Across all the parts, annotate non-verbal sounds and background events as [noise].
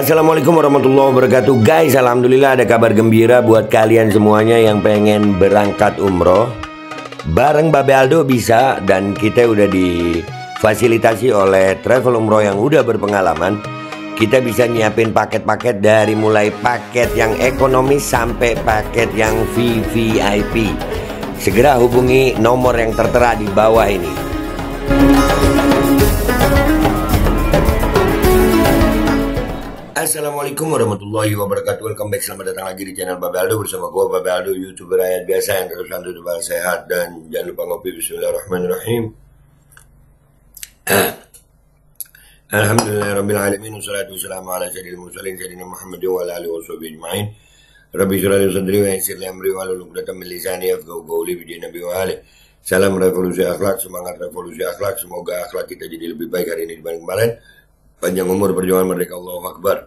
Assalamualaikum warahmatullahi wabarakatuh Guys Alhamdulillah ada kabar gembira buat kalian semuanya yang pengen berangkat umroh Bareng Babe Aldo bisa dan kita udah difasilitasi oleh travel umroh yang udah berpengalaman Kita bisa nyiapin paket-paket dari mulai paket yang ekonomis sampai paket yang VVIP Segera hubungi nomor yang tertera di bawah ini Assalamualaikum warahmatullahi wabarakatuh Welcome back, selamat datang lagi di channel Aldo Bersama gue Aldo, youtuber rakyat biasa Yang terus lanjut tebal sehat Dan jangan lupa ngopi, bismillahirrahmanirrahim [clears throat] Alhamdulillahirrahmanirrahim Rabbil Alamin Wassalatu wassalamu ala sayyidil Muhammad wa ala alihi wa sahbihi ajma'in Rabbi surah sadri wa yisir li amri wa luluk datam min Afgaw gawli nabi wa alih Salam revolusi akhlak, semangat revolusi akhlak Semoga akhlak kita jadi lebih baik hari ini dibanding kemarin Panjang umur perjuangan mereka Allah Akbar.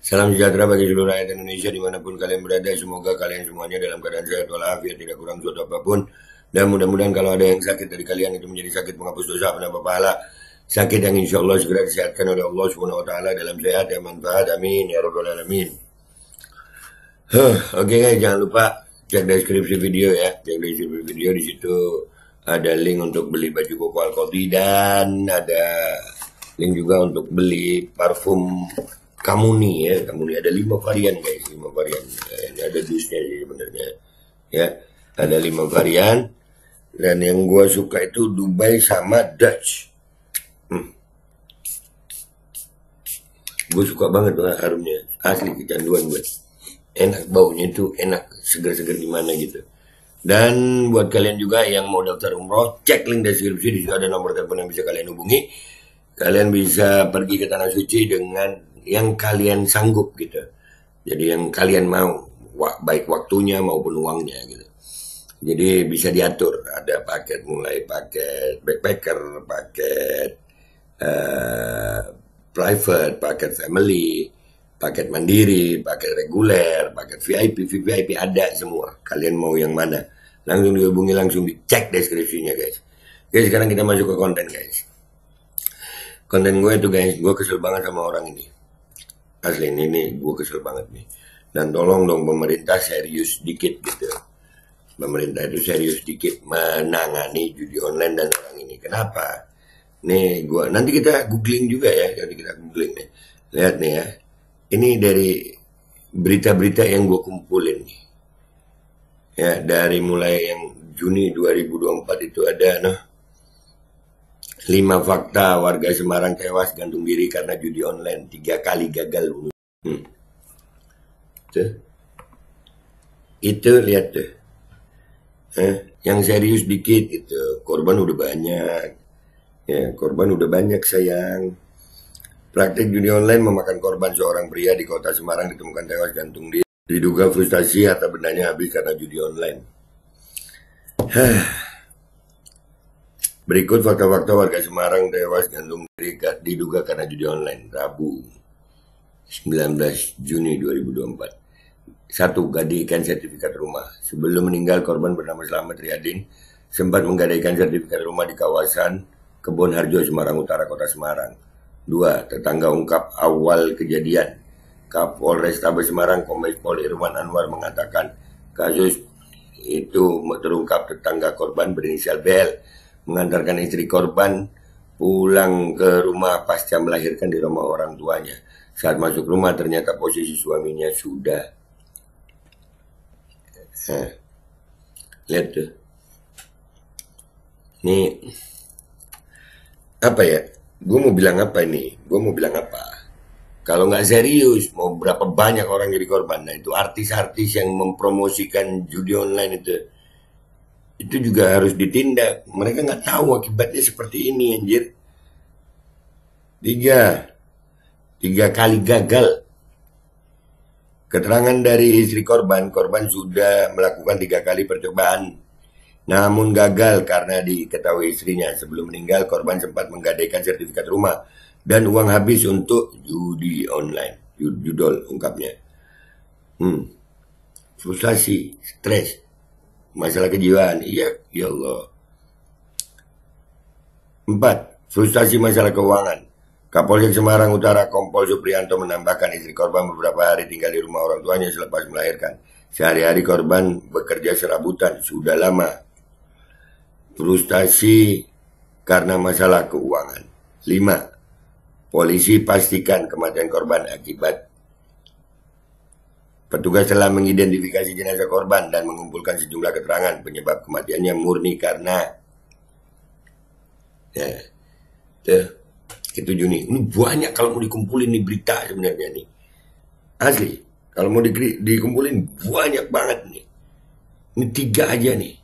Salam sejahtera bagi seluruh rakyat Indonesia dimanapun kalian berada. Semoga kalian semuanya dalam keadaan sehat walafiat tidak kurang suatu apapun. Dan mudah-mudahan kalau ada yang sakit dari kalian itu menjadi sakit penghapus dosa penambah pahala. Sakit yang insya Allah segera disehatkan oleh Allah swt dalam sehat dan manfaat. Amin ya robbal alamin. Huh, Oke okay, jangan lupa cek deskripsi video ya. Cek deskripsi video di situ ada link untuk beli baju koko al dan ada dan juga untuk beli parfum Kamuni ya Kamuni ada lima varian guys lima varian eh, ini ada dusnya sih sebenarnya ya ada lima varian dan yang gue suka itu Dubai sama Dutch hmm. gue suka banget dengan harumnya asli kecanduan gue enak baunya itu enak seger-seger gimana gitu dan buat kalian juga yang mau daftar umroh, cek link deskripsi di situ ada nomor telepon yang bisa kalian hubungi kalian bisa pergi ke tanah suci dengan yang kalian sanggup gitu. Jadi yang kalian mau, baik waktunya maupun uangnya gitu. Jadi bisa diatur, ada paket mulai paket backpacker, paket uh, private, paket family, paket mandiri, paket reguler, paket VIP, VIP ada semua. Kalian mau yang mana? Langsung dihubungi, langsung dicek deskripsinya guys. Oke sekarang kita masuk ke konten guys konten gue itu guys gue kesel banget sama orang ini asli ini nih gue kesel banget nih dan tolong dong pemerintah serius dikit gitu pemerintah itu serius dikit menangani judi online dan orang ini kenapa nih gue nanti kita googling juga ya nanti kita googling nih lihat nih ya ini dari berita-berita yang gue kumpulin nih ya dari mulai yang Juni 2024 itu ada noh Lima fakta warga Semarang tewas gantung diri karena judi online tiga kali gagal. Hmm. itu Itu lihat tuh. Eh, yang serius dikit itu korban udah banyak. Ya, korban udah banyak sayang. Praktik judi online memakan korban seorang pria di kota Semarang ditemukan tewas gantung diri. Diduga frustasi atau bendanya habis karena judi online. Berikut fakta-fakta warga Semarang tewas gantung diri diduga karena judi online Rabu 19 Juni 2024. Satu gadaikan sertifikat rumah. Sebelum meninggal korban bernama Selamat Riyadin sempat menggadaikan sertifikat rumah di kawasan Kebon Harjo Semarang Utara Kota Semarang. Dua, tetangga ungkap awal kejadian. Kapolres Tabes Semarang Komis Pol Irwan Anwar mengatakan kasus itu terungkap tetangga korban berinisial BL mengantarkan istri korban pulang ke rumah pasca melahirkan di rumah orang tuanya. Saat masuk rumah ternyata posisi suaminya sudah. Hah. Eh, lihat tuh. Nih, apa ya? Gue mau bilang apa ini? Gue mau bilang apa? Kalau nggak serius, mau berapa banyak orang jadi korban? Nah itu artis-artis yang mempromosikan judi online itu itu juga harus ditindak. Mereka nggak tahu akibatnya seperti ini, anjir. Tiga, tiga kali gagal. Keterangan dari istri korban, korban sudah melakukan tiga kali percobaan. Namun gagal karena diketahui istrinya. Sebelum meninggal, korban sempat menggadaikan sertifikat rumah dan uang habis untuk judi online. Judol ungkapnya. Hmm. Frustasi, stres, masalah kejiwaan iya ya Allah empat frustasi masalah keuangan Kapolsek Semarang Utara Kompol Suprianto menambahkan istri korban beberapa hari tinggal di rumah orang tuanya selepas melahirkan sehari-hari korban bekerja serabutan sudah lama frustasi karena masalah keuangan Lima, polisi pastikan kematian korban akibat Petugas telah mengidentifikasi jenazah korban dan mengumpulkan sejumlah keterangan penyebab kematiannya murni karena ya, tuh, itu Juni. Ini banyak kalau mau dikumpulin nih berita sebenarnya nih. Asli, kalau mau di, dikumpulin banyak banget nih. Ini tiga aja nih.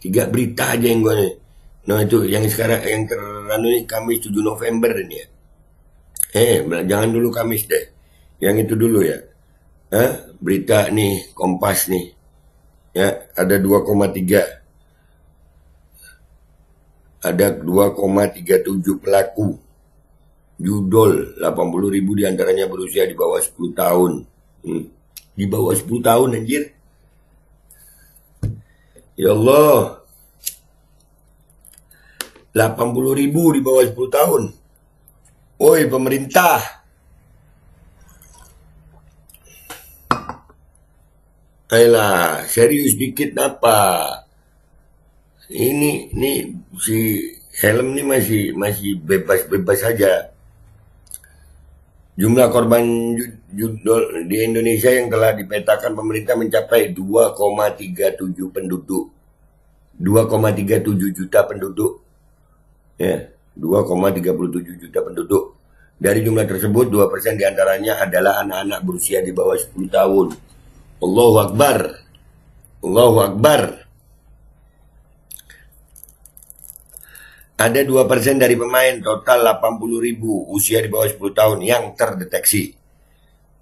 Tiga berita aja yang gue nih. Nah itu yang sekarang yang terlanjur nih Kamis 7 November ini ya. Eh, hey, jangan dulu Kamis deh yang itu dulu ya. Eh, berita nih, Kompas nih. Ya, ada 2,3 ada 2,37 pelaku. Judul 80 ribu diantaranya berusia di bawah 10 tahun. Hmm. Di bawah 10 tahun anjir. Ya Allah. 80 ribu di bawah 10 tahun. Oi pemerintah. Ayolah, serius dikit apa? Ini ini si helm ini masih masih bebas-bebas saja. Jumlah korban di Indonesia yang telah dipetakan pemerintah mencapai 2,37 penduduk. 2,37 juta penduduk. Ya, 2,37 juta penduduk. Dari jumlah tersebut, 2% diantaranya adalah anak-anak berusia di bawah 10 tahun. Allahu Akbar. Allahu Akbar. Ada 2% dari pemain total 80 ribu usia di bawah 10 tahun yang terdeteksi.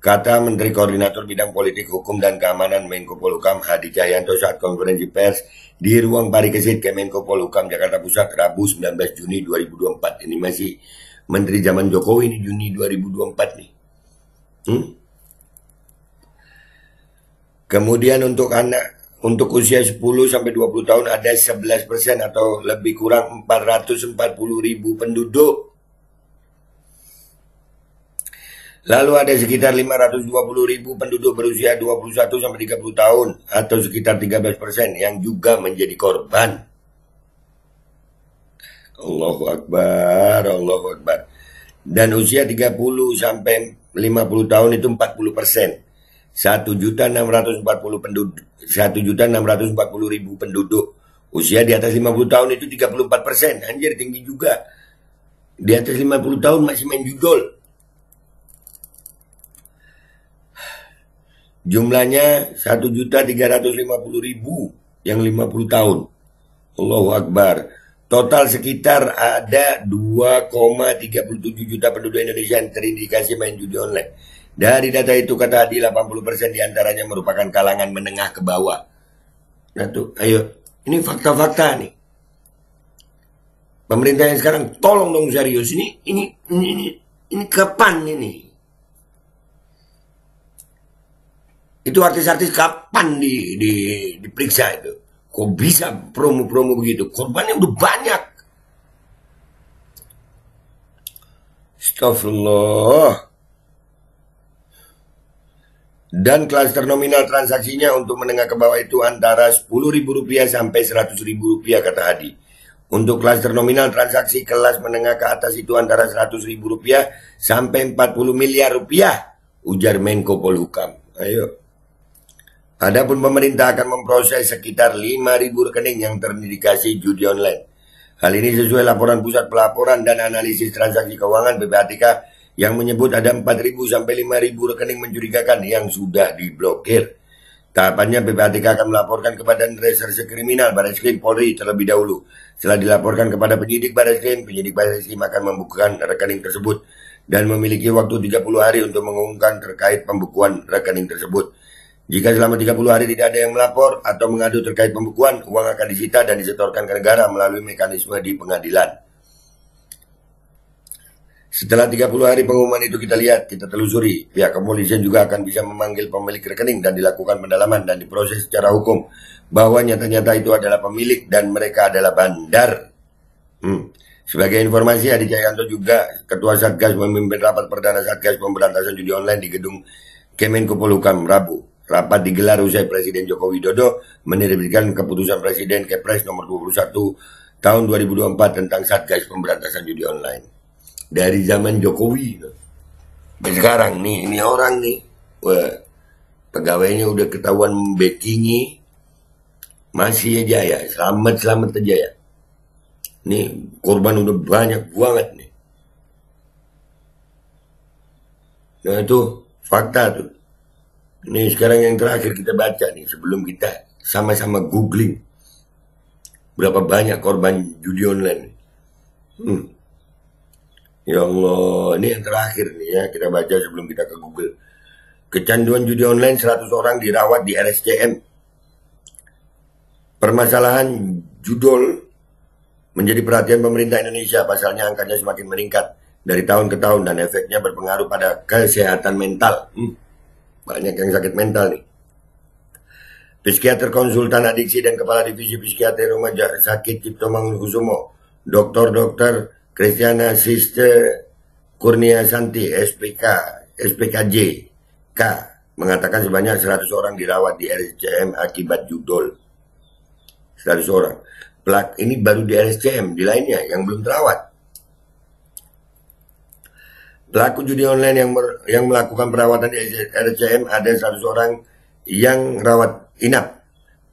Kata Menteri Koordinator Bidang Politik Hukum dan Keamanan Menko Polhukam Hadi Cahyanto saat konferensi pers di ruang parikesit Kemenko Polhukam Jakarta Pusat Rabu 19 Juni 2024. Ini masih Menteri zaman Jokowi ini Juni 2024 nih. Hmm? Kemudian untuk anak untuk usia 10 sampai 20 tahun ada 11 persen atau lebih kurang 440 ribu penduduk. Lalu ada sekitar 520 ribu penduduk berusia 21 sampai 30 tahun atau sekitar 13 persen yang juga menjadi korban. Allahu Akbar, Allahu Akbar. Dan usia 30 sampai 50 tahun itu 40 persen. Satu juta enam ratus empat 1.640 penduduk puluh ribu penduduk usia di atas lima puluh tahun itu tiga puluh empat persen anjir tinggi juga di atas lima puluh tahun masih main judol jumlahnya satu juta tiga ratus lima puluh ribu yang lima puluh tahun Allahu Akbar total sekitar ada 2,37 juta penduduk Indonesia yang terindikasi main judi online dari data itu kata Adi 80% diantaranya merupakan kalangan menengah ke bawah. Nah tuh, ayo. Ini fakta-fakta nih. Pemerintah yang sekarang tolong dong serius ini ini ini ini, ini kapan ini? Itu artis-artis kapan di, di diperiksa itu? Kok bisa promo-promo begitu? Korbannya udah banyak. Astagfirullah dan klaster nominal transaksinya untuk menengah ke bawah itu antara Rp10.000 sampai Rp100.000 kata Hadi. Untuk klaster nominal transaksi kelas menengah ke atas itu antara Rp100.000 sampai 40 miliar rupiah, ujar Menko Polhukam. Ayo. Adapun pemerintah akan memproses sekitar 5.000 rekening yang terindikasi judi online. Hal ini sesuai laporan Pusat Pelaporan dan Analisis Transaksi Keuangan PPATK yang menyebut ada 4.000 sampai 5.000 rekening mencurigakan yang sudah diblokir. Tahapannya PPATK akan melaporkan kepada Reserse Kriminal Baris Krim Polri terlebih dahulu. Setelah dilaporkan kepada penyidik Baris Krim, penyidik Baris Krim akan membukukan rekening tersebut dan memiliki waktu 30 hari untuk mengumumkan terkait pembukuan rekening tersebut. Jika selama 30 hari tidak ada yang melapor atau mengadu terkait pembukuan, uang akan disita dan disetorkan ke negara melalui mekanisme di pengadilan. Setelah 30 hari pengumuman itu kita lihat, kita telusuri. Pihak kepolisian juga akan bisa memanggil pemilik rekening dan dilakukan pendalaman dan diproses secara hukum. Bahwa nyata-nyata itu adalah pemilik dan mereka adalah bandar. Hmm. Sebagai informasi, Adi Cahyanto juga Ketua Satgas memimpin rapat perdana Satgas Pemberantasan Judi Online di gedung Kemenko Polhukam Rabu. Rapat digelar usai Presiden Joko Widodo menerbitkan keputusan Presiden Kepres nomor 21 tahun 2024 tentang Satgas Pemberantasan Judi Online dari zaman Jokowi sekarang nih ini orang nih wah, pegawainya udah ketahuan backingi masih aja ya selamat selamat aja ya nih korban udah banyak banget nih nah itu fakta tuh ini sekarang yang terakhir kita baca nih sebelum kita sama-sama googling berapa banyak korban judi online hmm. Ya Allah, ini yang terakhir nih ya, kita baca sebelum kita ke Google. Kecanduan judi online 100 orang dirawat di RSCM. Permasalahan judul menjadi perhatian pemerintah Indonesia, pasalnya angkanya semakin meningkat dari tahun ke tahun dan efeknya berpengaruh pada kesehatan mental. Hmm, banyak yang sakit mental nih. Psikiater konsultan adiksi dan kepala divisi psikiater rumah sakit Cipto Mangunkusumo, dokter-dokter Kristiana Sister Kurnia Santi, SPK, SPKJ, K, mengatakan sebanyak 100 orang dirawat di RSCM akibat judol. 100 orang. Pelak ini baru di RSCM, di lainnya yang belum terawat. Pelaku judi online yang mer, yang melakukan perawatan di RCM ada 100 orang yang rawat inap.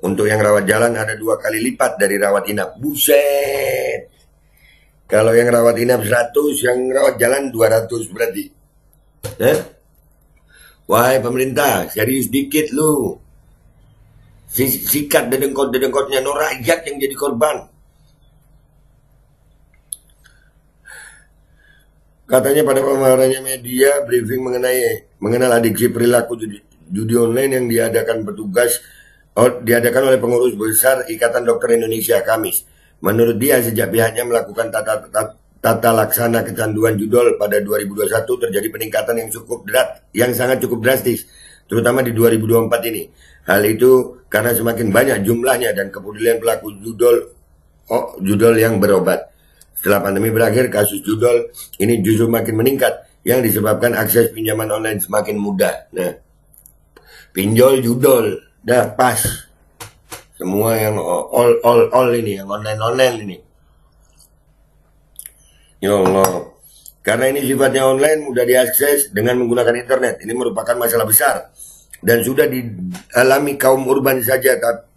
Untuk yang rawat jalan ada dua kali lipat dari rawat inap. Buset. Kalau yang rawat inap 100, yang rawat jalan 200 berarti. Eh? Wahai pemerintah, serius dikit lu. Sikat dedengkot-dedengkotnya no rakyat yang jadi korban. Katanya pada pemaharannya media briefing mengenai mengenal adiksi perilaku judi, judi online yang diadakan petugas oh, diadakan oleh pengurus besar Ikatan Dokter Indonesia Kamis. Menurut dia, sejak pihaknya melakukan tata, tata, tata laksana kecanduan judol pada 2021 terjadi peningkatan yang cukup drat, yang sangat cukup drastis, terutama di 2024 ini. Hal itu karena semakin banyak jumlahnya dan kepedulian pelaku judol oh, judol yang berobat. Setelah pandemi berakhir, kasus judol ini justru makin meningkat yang disebabkan akses pinjaman online semakin mudah. Nah, pinjol judol, dah pas semua yang all all all ini yang online online ini ya Allah karena ini sifatnya online mudah diakses dengan menggunakan internet ini merupakan masalah besar dan sudah dialami kaum urban saja tapi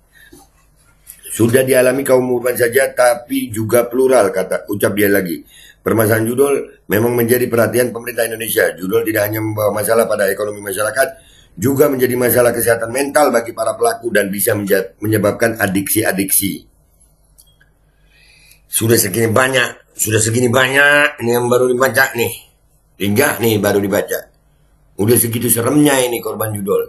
sudah dialami kaum urban saja tapi juga plural kata ucap dia lagi permasalahan judul memang menjadi perhatian pemerintah Indonesia judul tidak hanya membawa masalah pada ekonomi masyarakat juga menjadi masalah kesehatan mental bagi para pelaku dan bisa menyebabkan adiksi-adiksi. Sudah segini banyak, sudah segini banyak ini yang baru dibaca nih. tinggal nih baru dibaca. Udah segitu seremnya ini korban judul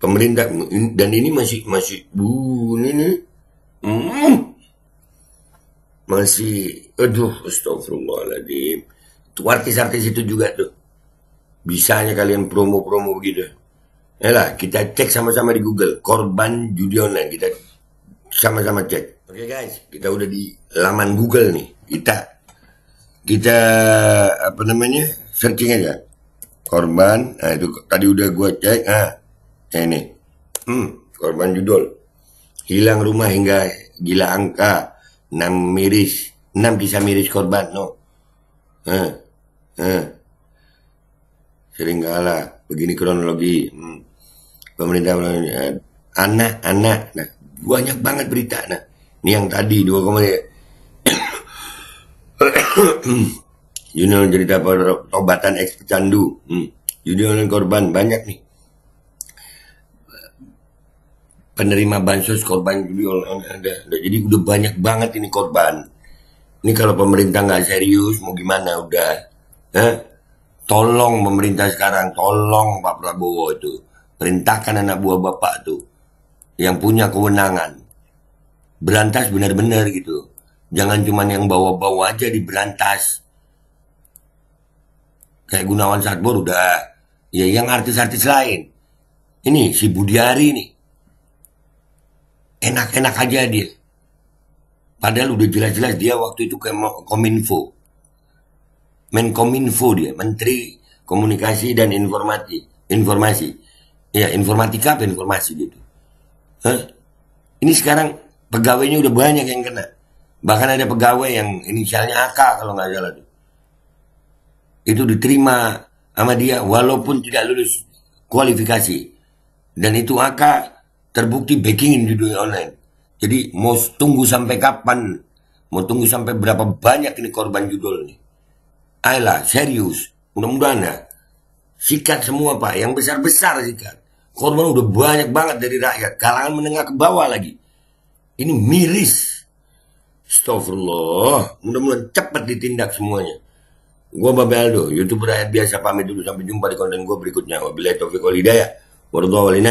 Pemerintah dan ini masih masih bu ini nih. Mm, masih aduh astagfirullahaladzim. Artis-artis itu juga tuh Bisanya kalian promo-promo begitu. Yalah, kita cek sama-sama di Google. Korban judi online. Kita sama-sama cek. Oke okay, guys, kita udah di laman Google nih. Kita kita apa namanya searching aja korban nah itu tadi udah gua cek nah ini eh, hmm, korban judul hilang rumah hingga gila angka enam miris enam bisa miris korban no eh, eh kalah begini kronologi hmm. pemerintah anak-anak eh, nah banyak banget berita nah ini yang tadi dua koma [coughs] jurnal cerita perobatan eks pecandu hmm. Junior korban banyak nih penerima bansos korban judi ada nah, jadi udah banyak banget ini korban ini kalau pemerintah nggak serius mau gimana udah Hah? Tolong pemerintah sekarang, tolong Pak Prabowo itu. Perintahkan anak buah Bapak itu, yang punya kewenangan. Berantas benar-benar gitu. Jangan cuma yang bawa-bawa aja diberantas. Kayak Gunawan Satbor udah. Ya yang artis-artis lain. Ini si Budiari ini Enak-enak aja dia. Padahal udah jelas-jelas dia waktu itu ke Kominfo. Menkominfo dia, Menteri Komunikasi dan Informasi, Informasi, ya informatika apa informasi gitu. Hah? Ini sekarang pegawainya udah banyak yang kena, bahkan ada pegawai yang inisialnya AK kalau nggak salah itu Itu diterima sama dia walaupun tidak lulus kualifikasi dan itu AK terbukti backing di dunia online. Jadi mau tunggu sampai kapan? Mau tunggu sampai berapa banyak ini korban judul nih? Ayolah, serius. Mudah-mudahan ya. Sikat semua Pak, yang besar-besar sikat. Korban udah banyak banget dari rakyat, kalangan menengah ke bawah lagi. Ini miris. Astagfirullah, mudah-mudahan cepat ditindak semuanya. Gue Mbak Aldo, youtuber rakyat biasa pamit dulu sampai jumpa di konten gue berikutnya. Wabillahi taufiq wal hidayah. Warahmatullahi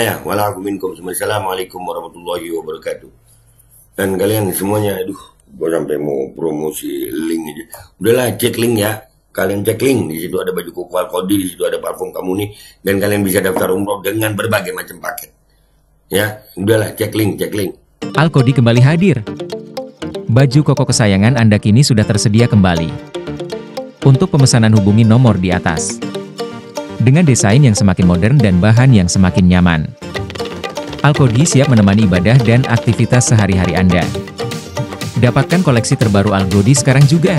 Assalamualaikum warahmatullahi wabarakatuh. Dan kalian semuanya, aduh, gue sampai mau promosi link aja. Udahlah, cek link ya kalian cek link di situ ada baju koko alkodi di situ ada parfum kamu nih dan kalian bisa daftar umroh dengan berbagai macam paket ya udahlah cek link cek link Alkodi kembali hadir baju koko kesayangan Anda kini sudah tersedia kembali untuk pemesanan hubungi nomor di atas dengan desain yang semakin modern dan bahan yang semakin nyaman Alkodi siap menemani ibadah dan aktivitas sehari-hari Anda dapatkan koleksi terbaru Alkodi sekarang juga